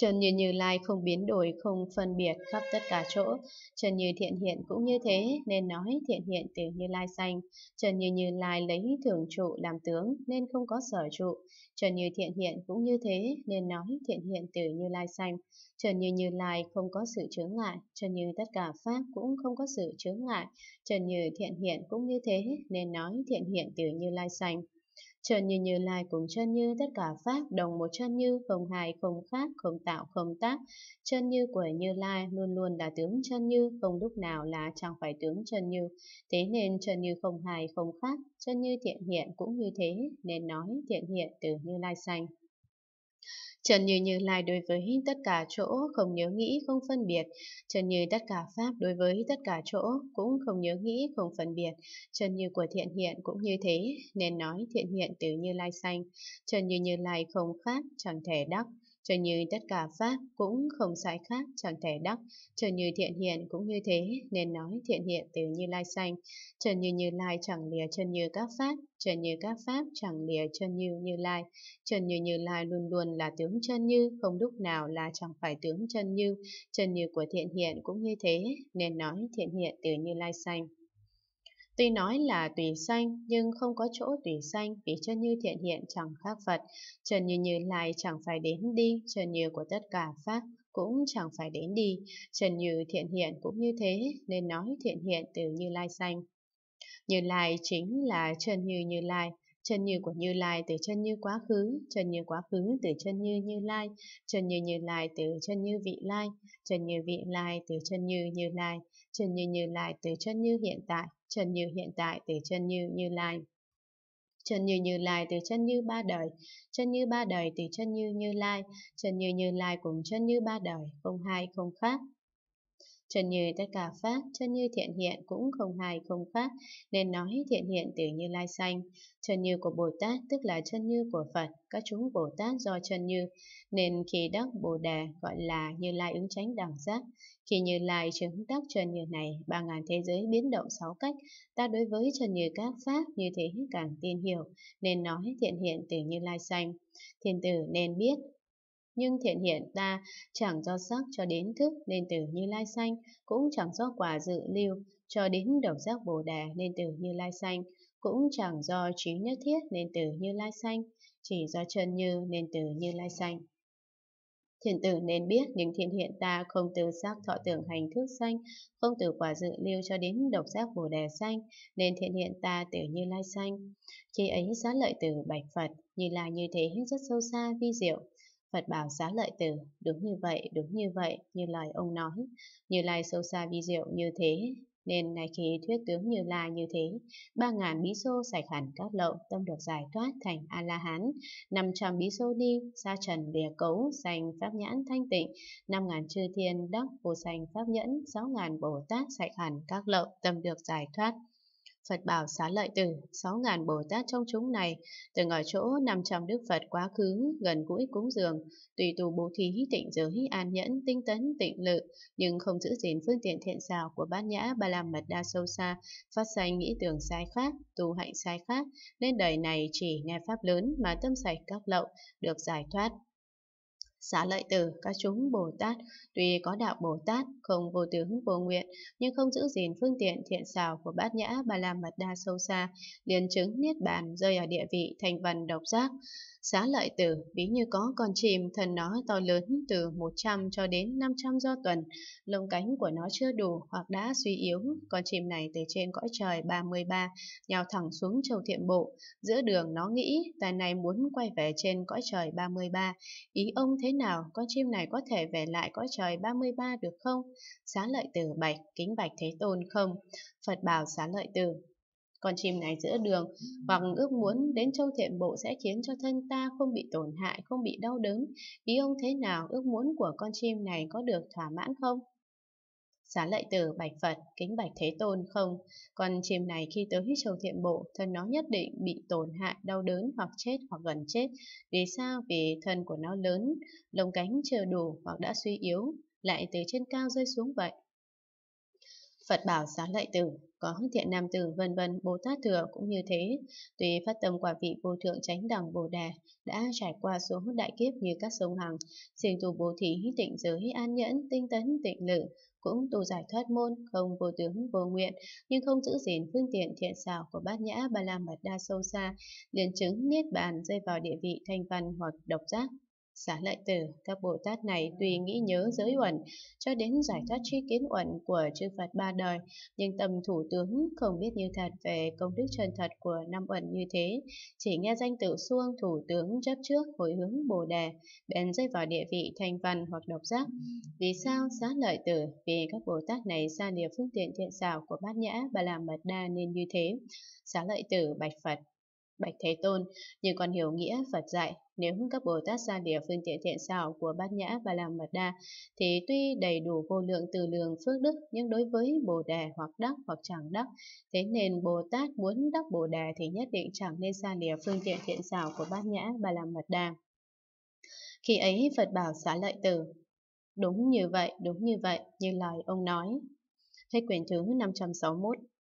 Trần như như lai không biến đổi, không phân biệt khắp tất cả chỗ. Trần như thiện hiện cũng như thế, nên nói thiện hiện từ như lai xanh. Trần như như lai lấy thường trụ làm tướng, nên không có sở trụ. Trần như thiện hiện cũng như thế, nên nói thiện hiện từ như lai xanh. Trần như như lai không có sự chướng ngại, trần như tất cả pháp cũng không có sự chướng ngại. Trần như thiện hiện cũng như thế, nên nói thiện hiện từ như lai xanh. Trần Như Như Lai cùng chân Như tất cả Pháp đồng một chân Như không hài không khác không tạo không tác. chân Như của Như Lai luôn luôn là tướng chân Như không lúc nào là chẳng phải tướng chân Như. Thế nên chân Như không hài không khác, chân Như thiện hiện cũng như thế nên nói thiện hiện từ Như Lai sanh. Trần Như Như Lai đối với tất cả chỗ không nhớ nghĩ không phân biệt, Trần Như tất cả pháp đối với tất cả chỗ cũng không nhớ nghĩ không phân biệt, Trần Như của thiện hiện cũng như thế, nên nói thiện hiện từ Như Lai xanh, Trần Như Như Lai không khác chẳng thể đắc. Cho như tất cả Pháp cũng không sai khác chẳng thể đắc, cho như thiện hiện cũng như thế, nên nói thiện hiện từ như lai xanh, cho như như lai chẳng lìa chân như các Pháp, cho như các Pháp chẳng lìa chân như như lai, chân như như lai luôn luôn là tướng chân như, không lúc nào là chẳng phải tướng chân như, chân như của thiện hiện cũng như thế, nên nói thiện hiện từ như lai xanh. Tuy nói là tùy sanh, nhưng không có chỗ tùy sanh vì chân như thiện hiện chẳng khác Phật, chân như như lai chẳng phải đến đi, chân như của tất cả Pháp cũng chẳng phải đến đi, chân như thiện hiện cũng như thế, nên nói thiện hiện từ như lai sanh. Như lai chính là chân như như lai, chân như của như lai từ chân như quá khứ chân như quá khứ từ chân như như lai chân như như lai từ chân như vị lai chân như vị lai từ chân như như lai chân như như lai từ chân như hiện tại chân như hiện tại từ chân như như lai chân như như lai từ chân như ba đời chân như ba đời từ chân như như lai chân như như lai cùng chân như ba đời không hai không khác chân Như tất cả pháp, chân Như thiện hiện cũng không hài không phát, nên nói thiện hiện từ Như Lai Xanh. Chân Như của Bồ Tát tức là chân Như của Phật, các chúng Bồ Tát do chân Như, nên khi đắc Bồ Đề gọi là Như Lai ứng tránh đẳng giác. Khi Như Lai chứng đắc chân Như này, ba ngàn thế giới biến động sáu cách, ta đối với chân Như các pháp như thế càng tin hiểu, nên nói thiện hiện từ Như Lai Xanh. Thiên tử nên biết nhưng thiện hiện ta chẳng do sắc cho đến thức nên từ như lai xanh, cũng chẳng do quả dự lưu cho đến độc giác bồ đề nên từ như lai xanh, cũng chẳng do trí nhất thiết nên từ như lai xanh, chỉ do chân như nên từ như lai xanh. thiện tử nên biết những thiện hiện ta không từ sắc thọ tưởng hành thức xanh không từ quả dự lưu cho đến độc giác bồ đề xanh nên thiện hiện ta từ như lai xanh Khi ấy xá lợi từ bạch Phật, như là như thế rất sâu xa vi diệu, Phật bảo xá lợi tử, đúng như vậy, đúng như vậy, như lời ông nói, như lai sâu xa vi diệu như thế, nên này khi thuyết tướng như lai như thế, ba ngàn bí xô sạch hẳn các lậu tâm được giải thoát thành A-la-hán, năm trăm bí xô đi, xa trần địa cấu, sanh pháp nhãn thanh tịnh, năm ngàn chư thiên đắc vô sanh pháp nhẫn, sáu ngàn Bồ Tát sạch hẳn các lậu tâm được giải thoát. Phật bảo xá lợi tử, 6.000 Bồ Tát trong chúng này, từng ở chỗ nằm trong Đức Phật quá khứ, gần gũi cúng dường, tùy tù bố thí, tịnh giới, an nhẫn, tinh tấn, tịnh lự, nhưng không giữ gìn phương tiện thiện xảo của bát nhã ba la mật đa sâu xa, phát sanh nghĩ tưởng sai khác, tu hạnh sai khác, nên đời này chỉ nghe pháp lớn mà tâm sạch các lậu, được giải thoát. Xá lợi tử, các chúng Bồ Tát, tuy có đạo Bồ Tát, không vô tướng vô nguyện, nhưng không giữ gìn phương tiện thiện xảo của bát nhã ba la mật đa sâu xa, liền chứng niết bàn rơi ở địa vị thành văn độc giác. Xá lợi tử, ví như có con chim, thân nó to lớn từ 100 cho đến 500 do tuần, lông cánh của nó chưa đủ hoặc đã suy yếu, con chim này từ trên cõi trời 33, nhào thẳng xuống châu thiện bộ. Giữa đường nó nghĩ, tài này muốn quay về trên cõi trời 33, ý ông thế nào con chim này có thể về lại cõi trời 33 được không? Xá lợi tử bạch, kính bạch thế tôn không? Phật bảo xá lợi tử, con chim này giữa đường hoặc ước muốn đến châu thiện bộ sẽ khiến cho thân ta không bị tổn hại, không bị đau đớn. Ý ông thế nào, ước muốn của con chim này có được thỏa mãn không? Giá lợi tử bạch Phật, kính bạch Thế Tôn không, còn chim này khi tới châu thiện bộ, thân nó nhất định bị tổn hại, đau đớn hoặc chết hoặc gần chết. Vì sao? Vì thân của nó lớn, lồng cánh chưa đủ hoặc đã suy yếu, lại từ trên cao rơi xuống vậy. Phật bảo giá lợi tử, có thiện nam tử vân vân Bồ Tát thừa cũng như thế. Tùy phát tâm quả vị vô thượng chánh đẳng Bồ Đề đã trải qua số đại kiếp như các sông Hằng, siêng tu bố thí, tịnh giới, an nhẫn, tinh tấn, tịnh lự, cũng tu giải thoát môn, không vô tướng vô nguyện, nhưng không giữ gìn phương tiện thiện xảo của bát nhã ba la mật đa sâu xa, liền chứng niết bàn rơi vào địa vị thanh văn hoặc độc giác xả lại tử, các Bồ Tát này tuy nghĩ nhớ giới uẩn cho đến giải thoát tri kiến uẩn của chư Phật ba đời, nhưng tâm thủ tướng không biết như thật về công đức chân thật của năm uẩn như thế, chỉ nghe danh tự xuông thủ tướng chấp trước hồi hướng Bồ Đề, bèn rơi vào địa vị thành văn hoặc độc giác. Vì sao xá lợi tử? Vì các Bồ Tát này xa lìa phương tiện thiện xảo của bát nhã và làm mật đa nên như thế. Xá lợi tử bạch Phật Bạch Thế Tôn, nhưng còn hiểu nghĩa Phật dạy, nếu các Bồ Tát ra địa phương tiện thiện xảo của Bát Nhã và Làm Mật Đa thì tuy đầy đủ vô lượng từ lường phước đức nhưng đối với Bồ Đề hoặc đắc hoặc chẳng đắc, thế nên Bồ Tát muốn đắc Bồ Đề thì nhất định chẳng nên ra địa phương tiện thiện xảo của Bát Nhã và Làm Mật Đa. Khi ấy Phật bảo xá lợi tử, đúng như vậy, đúng như vậy, như lời ông nói. Hết quyển thứ 561